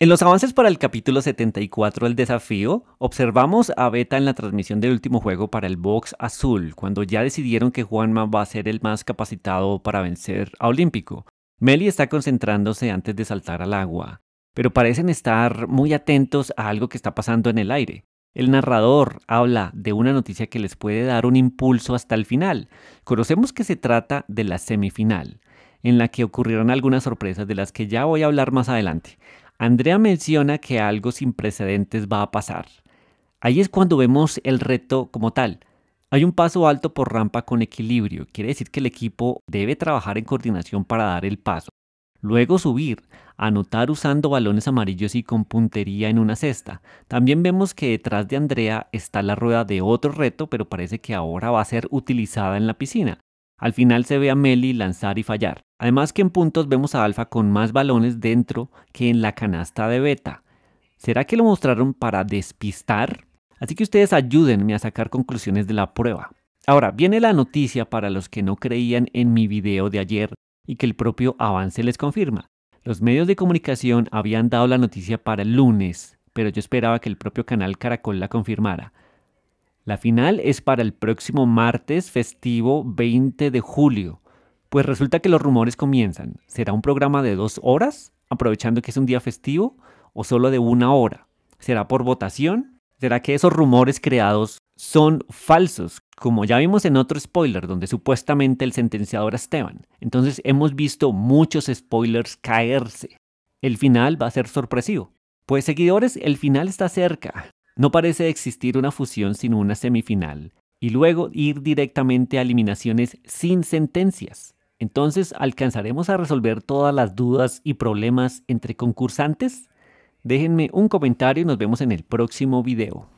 En los avances para el capítulo 74, del desafío, observamos a Beta en la transmisión del último juego para el Box Azul, cuando ya decidieron que Juanma va a ser el más capacitado para vencer a Olímpico. Meli está concentrándose antes de saltar al agua, pero parecen estar muy atentos a algo que está pasando en el aire. El narrador habla de una noticia que les puede dar un impulso hasta el final. Conocemos que se trata de la semifinal, en la que ocurrieron algunas sorpresas de las que ya voy a hablar más adelante. Andrea menciona que algo sin precedentes va a pasar. Ahí es cuando vemos el reto como tal. Hay un paso alto por rampa con equilibrio, quiere decir que el equipo debe trabajar en coordinación para dar el paso. Luego subir, anotar usando balones amarillos y con puntería en una cesta. También vemos que detrás de Andrea está la rueda de otro reto, pero parece que ahora va a ser utilizada en la piscina. Al final se ve a Meli lanzar y fallar. Además que en puntos vemos a Alfa con más balones dentro que en la canasta de Beta. ¿Será que lo mostraron para despistar? Así que ustedes ayúdenme a sacar conclusiones de la prueba. Ahora, viene la noticia para los que no creían en mi video de ayer y que el propio avance les confirma. Los medios de comunicación habían dado la noticia para el lunes, pero yo esperaba que el propio canal Caracol la confirmara. La final es para el próximo martes festivo 20 de julio. Pues resulta que los rumores comienzan. ¿Será un programa de dos horas, aprovechando que es un día festivo, o solo de una hora? ¿Será por votación? ¿Será que esos rumores creados son falsos, como ya vimos en otro spoiler donde supuestamente el sentenciador era Esteban? Entonces hemos visto muchos spoilers caerse. El final va a ser sorpresivo. Pues seguidores, el final está cerca. No parece existir una fusión sino una semifinal, y luego ir directamente a eliminaciones sin sentencias. Entonces, ¿alcanzaremos a resolver todas las dudas y problemas entre concursantes? Déjenme un comentario y nos vemos en el próximo video.